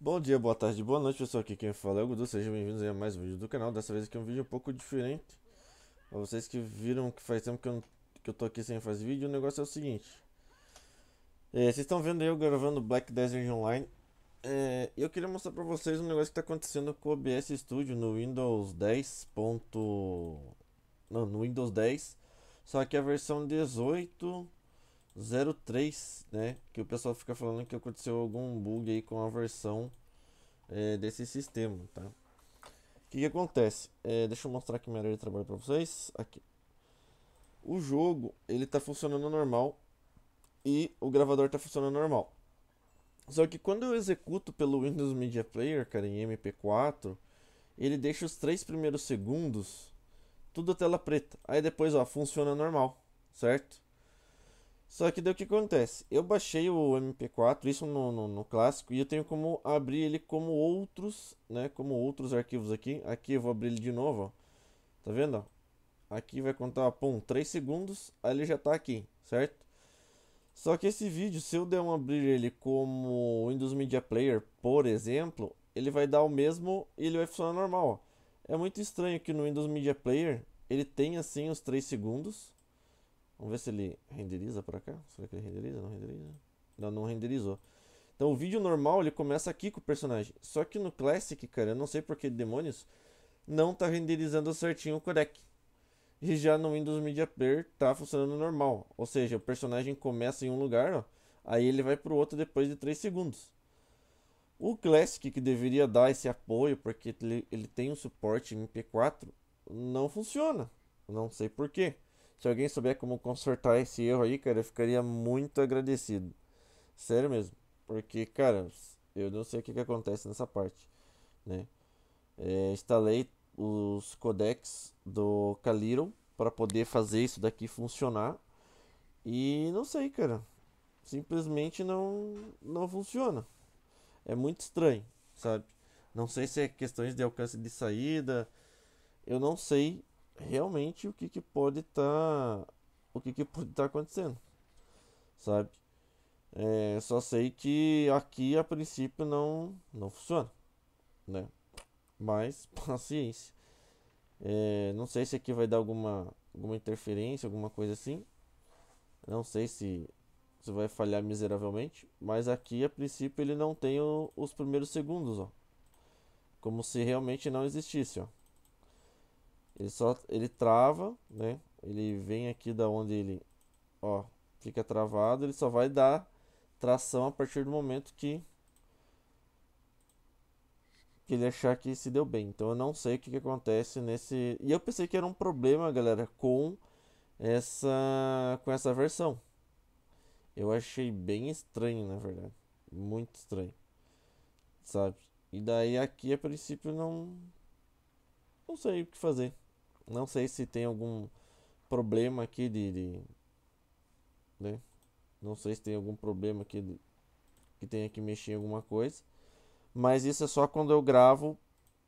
Bom dia, boa tarde, boa noite pessoal, aqui quem fala é o Gudu, sejam bem-vindos a mais um vídeo do canal, dessa vez aqui é um vídeo um pouco diferente Pra vocês que viram que faz tempo que eu, que eu tô aqui sem fazer vídeo, o negócio é o seguinte é, Vocês estão vendo eu gravando Black Desert Online é, Eu queria mostrar pra vocês um negócio que tá acontecendo com o OBS Studio no Windows 10. Ponto... Não, no Windows 10 Só que a versão 18 03, né? Que o pessoal fica falando que aconteceu algum bug aí com a versão é, desse sistema, tá? O que, que acontece? É, deixa eu mostrar aqui minha área de trabalho para vocês. Aqui. O jogo, ele tá funcionando normal e o gravador tá funcionando normal. Só que quando eu executo pelo Windows Media Player, cara, em MP4, ele deixa os três primeiros segundos tudo tela preta. Aí depois, ó, funciona normal, certo? Só que daí o que acontece? Eu baixei o MP4, isso no, no, no, clássico, e eu tenho como abrir ele como outros, né? Como outros arquivos aqui. Aqui eu vou abrir ele de novo, ó. Tá vendo? Aqui vai contar, pum, 3 segundos, aí ele já tá aqui, certo? Só que esse vídeo, se eu der um abrir ele como Windows Media Player, por exemplo, ele vai dar o mesmo e ele vai funcionar normal, ó. É muito estranho que no Windows Media Player ele tem assim os 3 segundos, Vamos ver se ele renderiza para cá. Será que ele renderiza? Não renderiza? Não, não renderizou. Então o vídeo normal ele começa aqui com o personagem. Só que no Classic, cara, eu não sei por que demônios, não tá renderizando certinho o codec. E já no Windows Media Player tá funcionando normal. Ou seja, o personagem começa em um lugar, ó, aí ele vai para o outro depois de 3 segundos. O Classic, que deveria dar esse apoio, porque ele, ele tem um suporte MP4, não funciona. Não sei por quê. Se alguém souber como consertar esse erro aí, cara, eu ficaria muito agradecido. Sério mesmo. Porque, cara, eu não sei o que, que acontece nessa parte, né? É, instalei os codecs do Caliro para poder fazer isso daqui funcionar. E não sei, cara. Simplesmente não, não funciona. É muito estranho, sabe? Não sei se é questões de alcance de saída. Eu não sei realmente o que, que pode estar tá, o que, que pode estar tá acontecendo, sabe? É, só sei que aqui a princípio não não funciona, né? Mas paciência. É, não sei se aqui vai dar alguma alguma interferência, alguma coisa assim. Não sei se você vai falhar miseravelmente, mas aqui a princípio ele não tem o, os primeiros segundos, ó. Como se realmente não existisse, ó. Ele só ele trava, né? Ele vem aqui da onde ele ó, fica travado, ele só vai dar tração a partir do momento que que ele achar que se deu bem. Então eu não sei o que, que acontece nesse. E eu pensei que era um problema, galera, com essa com essa versão. Eu achei bem estranho, na verdade, muito estranho, sabe? E daí aqui a princípio não não sei o que fazer. Não sei se tem algum problema aqui de, de né? Não sei se tem algum problema aqui de, que tenha que mexer em alguma coisa. Mas isso é só quando eu gravo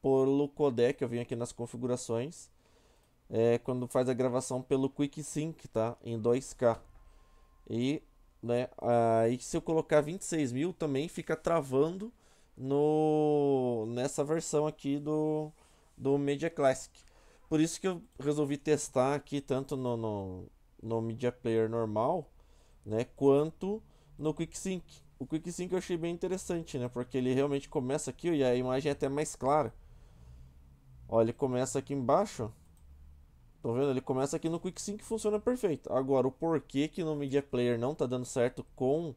pelo codec. Eu venho aqui nas configurações. É quando faz a gravação pelo Quick Sync, tá? Em 2K. E né, aí se eu colocar 26 mil também fica travando no nessa versão aqui do, do Media Classic. Por isso que eu resolvi testar aqui tanto no, no, no Media Player normal, né, quanto no Quick Sync. O Quick Sync eu achei bem interessante, né, porque ele realmente começa aqui ó, e a imagem é até mais clara. Olha, ele começa aqui embaixo, Estão vendo? Ele começa aqui no Quick Sync e funciona perfeito. Agora, o porquê que no Media Player não tá dando certo com...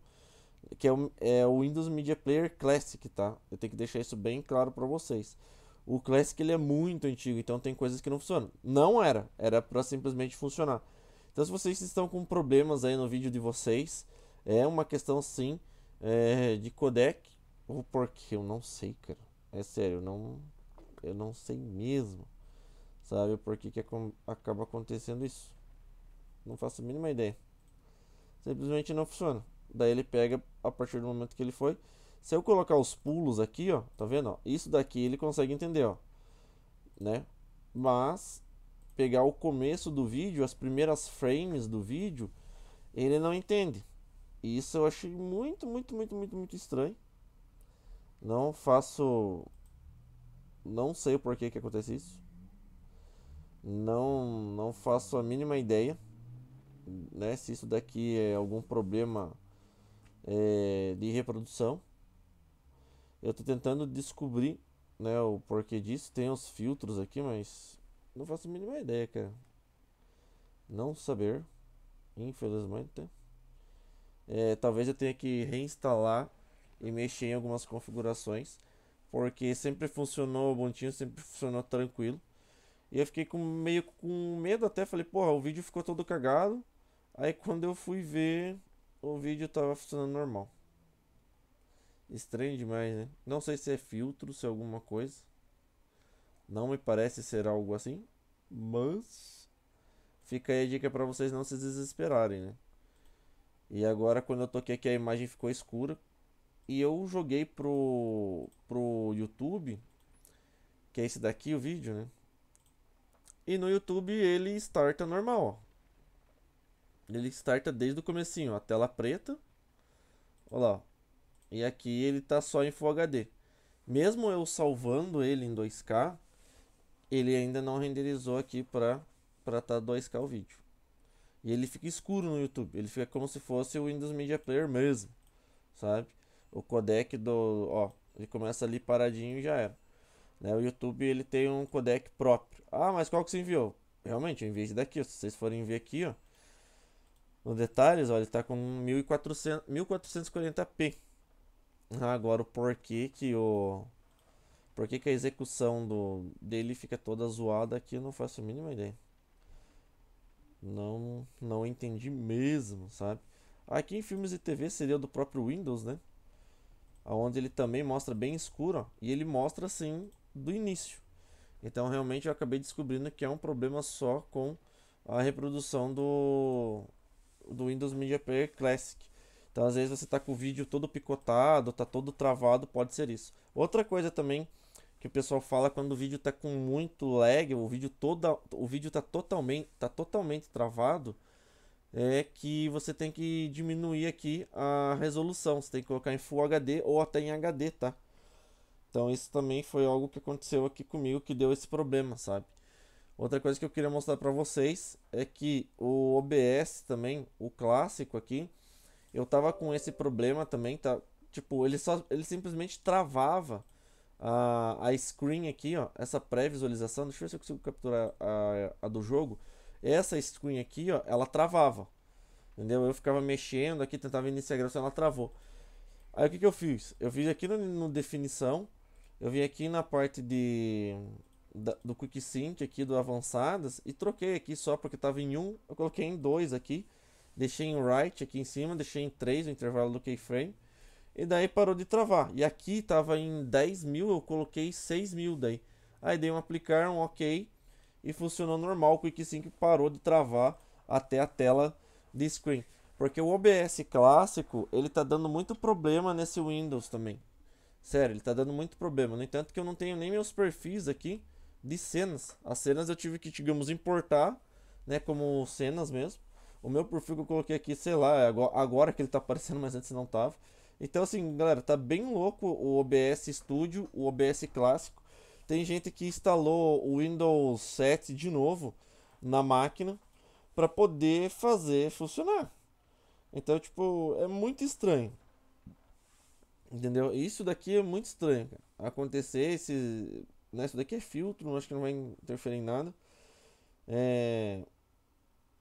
Que é o, é o Windows Media Player Classic, tá? Eu tenho que deixar isso bem claro para vocês. O Classic ele é muito antigo, então tem coisas que não funcionam. Não era, era para simplesmente funcionar. Então se vocês estão com problemas aí no vídeo de vocês, é uma questão sim é, de codec ou porquê? eu não sei, cara. É sério, eu não eu não sei mesmo. Sabe por que que acaba acontecendo isso? Não faço a mínima ideia. Simplesmente não funciona. Daí ele pega a partir do momento que ele foi se eu colocar os pulos aqui, ó, tá vendo? Ó, isso daqui ele consegue entender, ó, né? Mas pegar o começo do vídeo, as primeiras frames do vídeo, ele não entende. isso eu achei muito, muito, muito, muito, muito estranho. Não faço. Não sei o porquê que acontece isso. Não, não faço a mínima ideia. Né, se isso daqui é algum problema é, de reprodução. Eu estou tentando descobrir, né, o porquê disso. Tem os filtros aqui, mas não faço a mínima ideia, cara. Não saber, infelizmente. É, talvez eu tenha que reinstalar e mexer em algumas configurações, porque sempre funcionou bonitinho, sempre funcionou tranquilo. E eu fiquei com meio com medo até, falei, porra, o vídeo ficou todo cagado. Aí quando eu fui ver, o vídeo estava funcionando normal. Estranho demais, né? Não sei se é filtro, se é alguma coisa. Não me parece ser algo assim. Mas. Fica aí a dica para vocês não se desesperarem, né? E agora, quando eu toquei aqui, a imagem ficou escura. E eu joguei pro, pro YouTube, que é esse daqui o vídeo, né? E no YouTube ele starta normal, ó. Ele starta desde o comecinho, ó, a tela preta. Olha lá, ó. E aqui ele está só em Full HD. Mesmo eu salvando ele em 2K, ele ainda não renderizou aqui para estar tá 2K o vídeo. E ele fica escuro no YouTube, ele fica como se fosse o Windows Media Player mesmo, sabe? O codec do, ó, ele começa ali paradinho e já era. Né? O YouTube ele tem um codec próprio. Ah, mas qual que você enviou? Realmente, eu enviei esse daqui, ó. se vocês forem ver aqui, ó. No detalhes, olha, ele tá com 1400, 1440p agora o porquê que o porquê que a execução do dele fica toda zoada aqui eu não faço a mínima ideia não não entendi mesmo sabe aqui em filmes e TV seria do próprio Windows né aonde ele também mostra bem escuro ó, e ele mostra assim do início então realmente eu acabei descobrindo que é um problema só com a reprodução do do Windows Media Player Classic então, às vezes você está com o vídeo todo picotado, está todo travado, pode ser isso. Outra coisa também que o pessoal fala quando o vídeo está com muito lag, o vídeo toda, o vídeo está totalmente, tá totalmente travado, é que você tem que diminuir aqui a resolução. Você tem que colocar em Full HD ou até em HD, tá? Então isso também foi algo que aconteceu aqui comigo que deu esse problema, sabe? Outra coisa que eu queria mostrar para vocês é que o OBS também, o clássico aqui, eu tava com esse problema também, tá? Tipo, ele só ele simplesmente travava a, a screen aqui, ó, essa pré-visualização. Deixa eu ver se eu consigo capturar a, a do jogo. Essa screen aqui, ó, ela travava. Entendeu? Eu ficava mexendo aqui, tentava iniciar a gravação, ela travou. Aí o que, que eu fiz? Eu fiz aqui no, no definição, eu vim aqui na parte de da, do Quick Sync aqui do avançadas e troquei aqui só porque estava em um, eu coloquei em dois aqui deixei em right aqui em cima, deixei em 3 o intervalo do keyframe, e daí parou de travar. E aqui estava em 10 mil, eu coloquei 6 mil daí. Aí dei um aplicar, um ok, e funcionou normal, o Quick Sync parou de travar até a tela de screen. Porque o OBS clássico, ele tá dando muito problema nesse Windows também. Sério, ele tá dando muito problema. No entanto que eu não tenho nem meus perfis aqui de cenas. As cenas eu tive que, digamos, importar, né, como cenas mesmo. O meu perfil que eu coloquei aqui, sei lá, é agora que ele tá aparecendo, mas antes não tava. Então, assim, galera, tá bem louco o OBS Studio, o OBS clássico. Tem gente que instalou o Windows 7 de novo na máquina para poder fazer funcionar. Então, tipo, é muito estranho. Entendeu? Isso daqui é muito estranho. Cara. Acontecer esse. Né, isso daqui é filtro, não acho que não vai interferir em nada. É,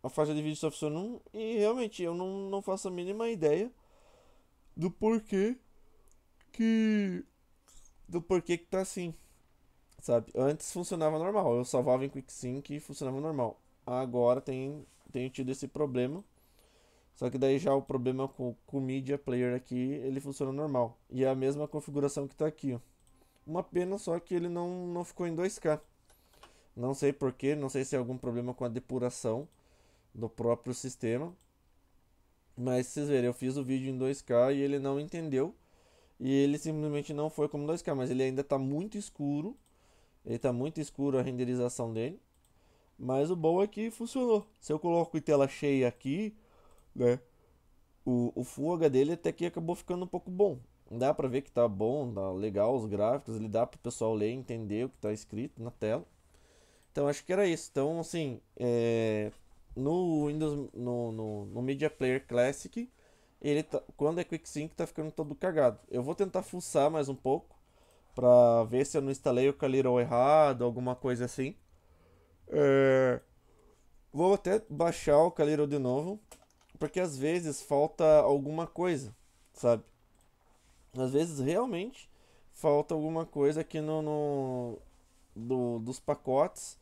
a faixa de vídeo está funcionando e realmente eu não, não faço a mínima ideia do porquê que. do porquê que tá assim. Sabe? Antes funcionava normal, eu salvava em QuickSync e funcionava normal. Agora tem, tem tido esse problema. Só que daí já o problema com, com o Media Player aqui, ele funciona normal. E é a mesma configuração que está aqui, ó. Uma pena só que ele não, não ficou em 2K. Não sei porquê, não sei se é algum problema com a depuração do próprio sistema. Mas vocês verem, eu fiz o vídeo em 2K e ele não entendeu. E ele simplesmente não foi como 2K, mas ele ainda está muito escuro. Ele está muito escuro a renderização dele. Mas o bom é que funcionou. Se eu coloco em tela cheia aqui, né? O, o Full HD dele até que acabou ficando um pouco bom. Dá pra ver que tá bom, tá legal os gráficos, ele dá pro pessoal ler e entender o que tá escrito na tela. Então acho que era isso. Então, assim, é no Windows, no, no, no Media Player Classic, ele tá, quando é Quick Sync tá ficando todo cagado. Eu vou tentar fuçar mais um pouco pra ver se eu não instalei o Calirol errado, alguma coisa assim. É... Vou até baixar o Calirol de novo, porque às vezes falta alguma coisa, sabe? Às vezes realmente falta alguma coisa aqui no, no do, dos pacotes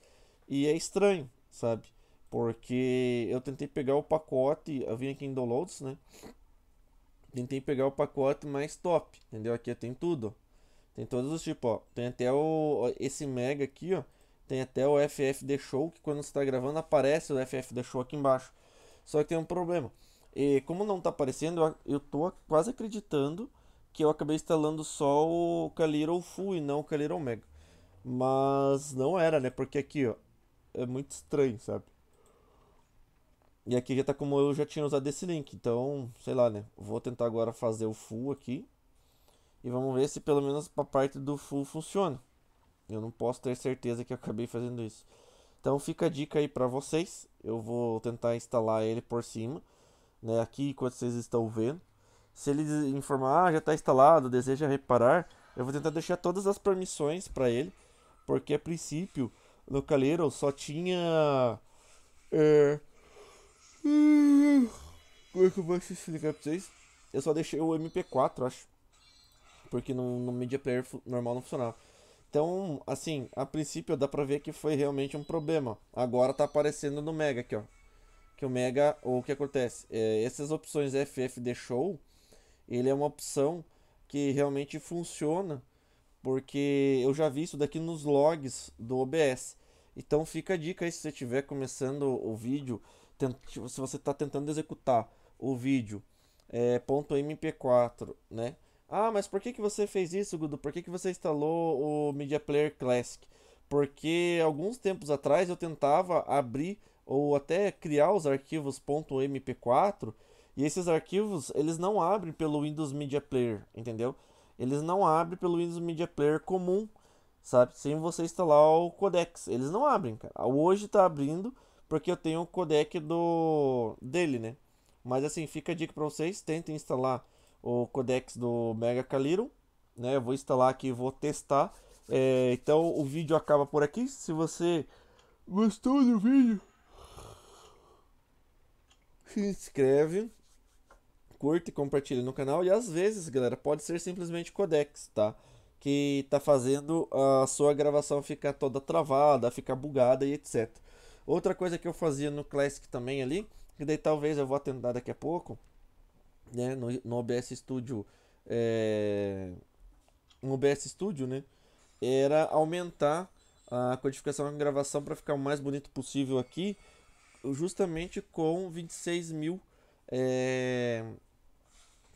e é estranho, sabe? Porque eu tentei pegar o pacote, eu vim aqui em downloads, né? Tentei pegar o pacote mais top, entendeu? Aqui tem tudo. Tem todos os tipos, ó. Tem até o esse mega aqui, ó. Tem até o The Show, que quando você está gravando aparece o The Show aqui embaixo. Só que tem um problema. E como não está aparecendo, eu, eu tô quase acreditando que eu acabei instalando só o Caliro Full e não o Caliro Mega. Mas não era, né? Porque aqui, ó, é muito estranho, sabe? E aqui já tá como eu já tinha usado esse link. Então, sei lá, né? Vou tentar agora fazer o full aqui. E vamos ver se pelo menos a parte do full funciona. Eu não posso ter certeza que eu acabei fazendo isso. Então fica a dica aí para vocês. Eu vou tentar instalar ele por cima. Né, aqui enquanto vocês estão vendo. Se ele informar, ah, já está instalado, deseja reparar, eu vou tentar deixar todas as permissões para ele, porque a princípio, Calero só tinha é, Hum, como é que eu vou explicar pra vocês? Eu só deixei o MP4, acho. Porque no, no Media Player normal não funcionava. Então, assim, a princípio dá pra ver que foi realmente um problema. Agora tá aparecendo no Mega aqui, ó. Que o Mega, o que acontece? É, essas opções FF Show, ele é uma opção que realmente funciona. Porque eu já vi isso daqui nos logs do OBS. Então fica a dica aí se você estiver começando o vídeo se você está tentando executar o vídeo é, .mp4, né? Ah, mas por que, que você fez isso, Gudo? Por que, que você instalou o Media Player Classic? Porque alguns tempos atrás eu tentava abrir ou até criar os arquivos .mp4 e esses arquivos eles não abrem pelo Windows Media Player, entendeu? Eles não abrem pelo Windows Media Player comum, sabe? Sem você instalar o codex, eles não abrem, cara. Hoje está abrindo, porque eu tenho o codec do dele, né? Mas assim, fica a dica para vocês, tentem instalar o codec do Mega Caliro, né? Eu vou instalar aqui, vou testar. É, então o vídeo acaba por aqui. Se você gostou do vídeo, se inscreve, curta e compartilha no canal. E às vezes, galera, pode ser simplesmente codex, tá? Que tá fazendo a sua gravação ficar toda travada, ficar bugada e etc. Outra coisa que eu fazia no Classic também ali, que daí talvez eu vou tentar daqui a pouco, né? No, no OBS Studio, é, no OBS Studio, né? Era aumentar a codificação da gravação para ficar o mais bonito possível aqui, justamente com 26 mil é,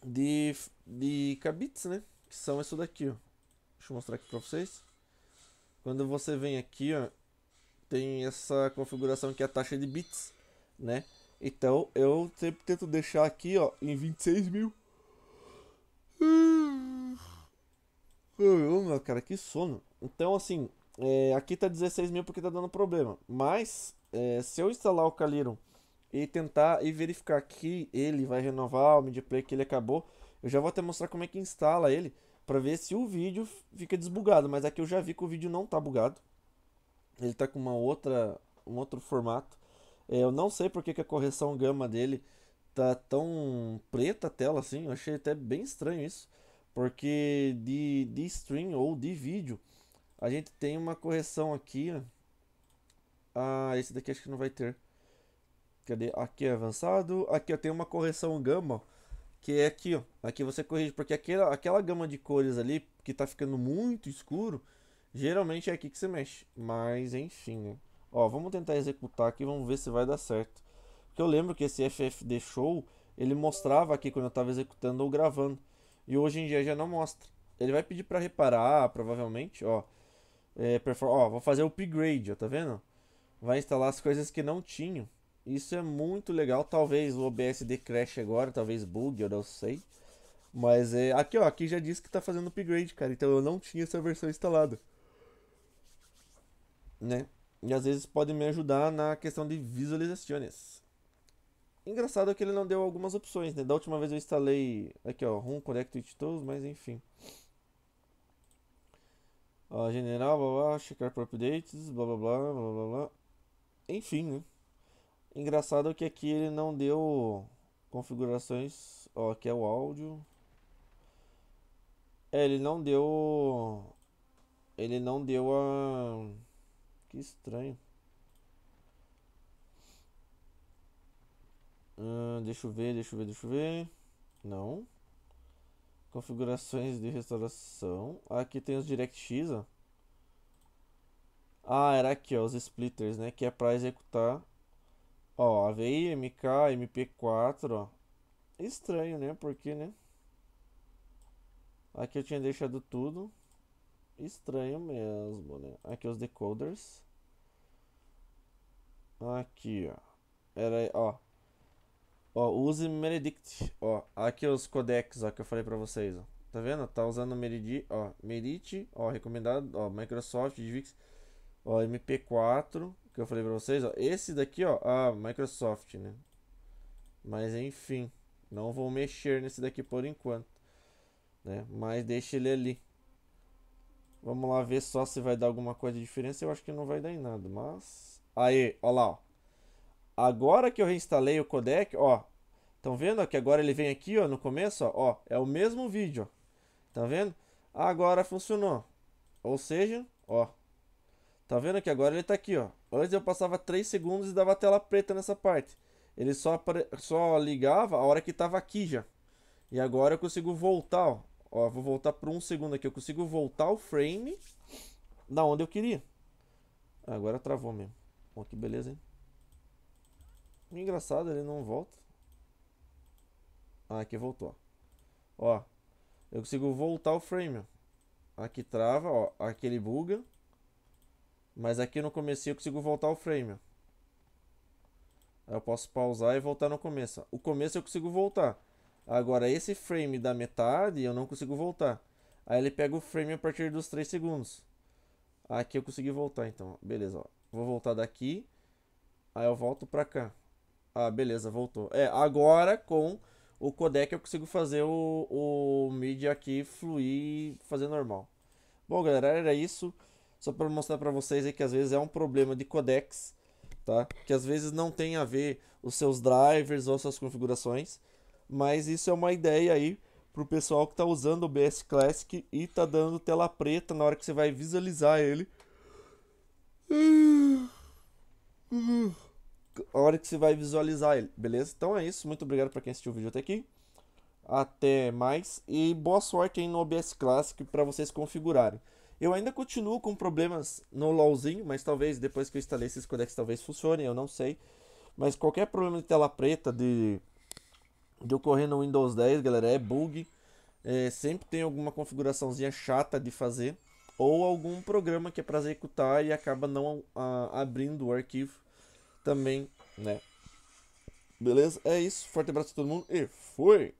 de, de kbits, né? Que são isso daqui, ó. Deixa eu mostrar aqui para vocês. Quando você vem aqui, ó, tem essa configuração que é a taxa de bits, né? Então eu sempre tento deixar aqui, ó, em 26 mil. Meu cara, que sono. Então assim, é, aqui tá 16 mil porque tá dando problema. Mas é, se eu instalar o Caliron e tentar e verificar que ele vai renovar o media player que ele acabou, eu já vou até mostrar como é que instala ele para ver se o vídeo fica desbugado. Mas aqui eu já vi que o vídeo não tá bugado, ele está com uma outra, um outro formato. É, eu não sei porque que a correção gama dele tá tão preta a tela assim. Eu achei até bem estranho isso. Porque de, de stream ou de vídeo, a gente tem uma correção aqui. Ah, esse daqui acho que não vai ter. Cadê? Aqui é avançado. Aqui eu tenho uma correção gama, que é aqui, ó. Aqui você corrige, porque aquela, aquela gama de cores ali, que tá ficando muito escuro, Geralmente é aqui que você mexe, mas enfim, né? Ó, vamos tentar executar aqui, vamos ver se vai dar certo. Porque eu lembro que esse FFD Show, ele mostrava aqui quando eu estava executando ou gravando. E hoje em dia já não mostra. Ele vai pedir para reparar, provavelmente, ó. É, ó, vou fazer o upgrade, ó, tá vendo? Vai instalar as coisas que não tinham. Isso é muito legal. Talvez o OBS de crash agora, talvez bug, eu não sei. Mas é, aqui ó, aqui já disse que está fazendo upgrade, cara. Então eu não tinha essa versão instalada né? E às vezes podem me ajudar na questão de visualizações. Engraçado é que ele não deu algumas opções, né? Da última vez eu instalei aqui, ó, Connect Connected Tools, mas enfim. Ó, general, blá blá, checar por updates, blá blá blá blá blá blá. Enfim, né? Engraçado é que aqui ele não deu configurações, ó, aqui é o áudio. É, ele não deu ele não deu a que estranho. Hum, deixa eu ver, deixa eu ver, deixa eu ver. Não. Configurações de restauração. Aqui tem os DirectX, ó. Ah, era aqui, ó, os splitters, né? Que é para executar. Ó, AVI, MK, MP4, ó. Estranho, né? Porque, né? Aqui eu tinha deixado tudo. Estranho mesmo, né? Aqui os decoders. Aqui, ó. Era, ó. Ó, use Meredict. Ó, aqui é os codecs, ó, que eu falei pra vocês, ó. Tá vendo? Tá usando Meridi, ó. Merit, ó, recomendado, ó, Microsoft, Divix, ó, MP4, que eu falei pra vocês, ó. Esse daqui, ó, a Microsoft, né? Mas enfim, não vou mexer nesse daqui por enquanto, né? Mas deixa ele ali. Vamos lá ver só se vai dar alguma coisa de diferença. Eu acho que não vai dar em nada, mas Aí, ó lá, ó. Agora que eu reinstalei o codec, ó. Estão vendo que agora ele vem aqui, ó, no começo, ó, ó É o mesmo vídeo, ó. Tá vendo? Agora funcionou. Ou seja, ó. Tá vendo que agora ele tá aqui, ó. Antes eu passava 3 segundos e dava tela preta nessa parte. Ele só, só ligava a hora que tava aqui já. E agora eu consigo voltar, ó. ó vou voltar por um segundo aqui. Eu consigo voltar o frame da onde eu queria. Agora travou mesmo. Bom, que beleza, hein? Engraçado, ele não volta. Ah, aqui voltou. Ó, eu consigo voltar o frame. Aqui trava, ó. Aqui ele buga. Mas aqui no começo eu consigo voltar o frame. Aí eu posso pausar e voltar no começo. O começo eu consigo voltar. Agora, esse frame da metade eu não consigo voltar. Aí ele pega o frame a partir dos 3 segundos. Aqui eu consegui voltar, então. Beleza, ó. Vou voltar daqui. Aí eu volto pra cá. Ah, beleza, voltou. É, agora com o codec eu consigo fazer o, o MIDI aqui fluir, fazer normal. Bom, galera, era isso. Só para mostrar para vocês aí que às vezes é um problema de codecs, tá? Que às vezes não tem a ver os seus drivers ou suas configurações. Mas isso é uma ideia aí pro pessoal que está usando o BS Classic e tá dando tela preta na hora que você vai visualizar ele a hora que você vai visualizar ele, beleza? Então é isso, muito obrigado para quem assistiu o vídeo até aqui. Até mais e boa sorte aí no OBS Classic para vocês configurarem. Eu ainda continuo com problemas no LoLzinho, mas talvez depois que eu instalei esses codecs talvez funcione, eu não sei. Mas qualquer problema de tela preta de, de ocorrer no Windows 10, galera, é bug. É, sempre tem alguma configuraçãozinha chata de fazer ou algum programa que é para executar e acaba não a, ah, abrindo o arquivo também, né? Beleza? É isso. Forte abraço a todo mundo e fui!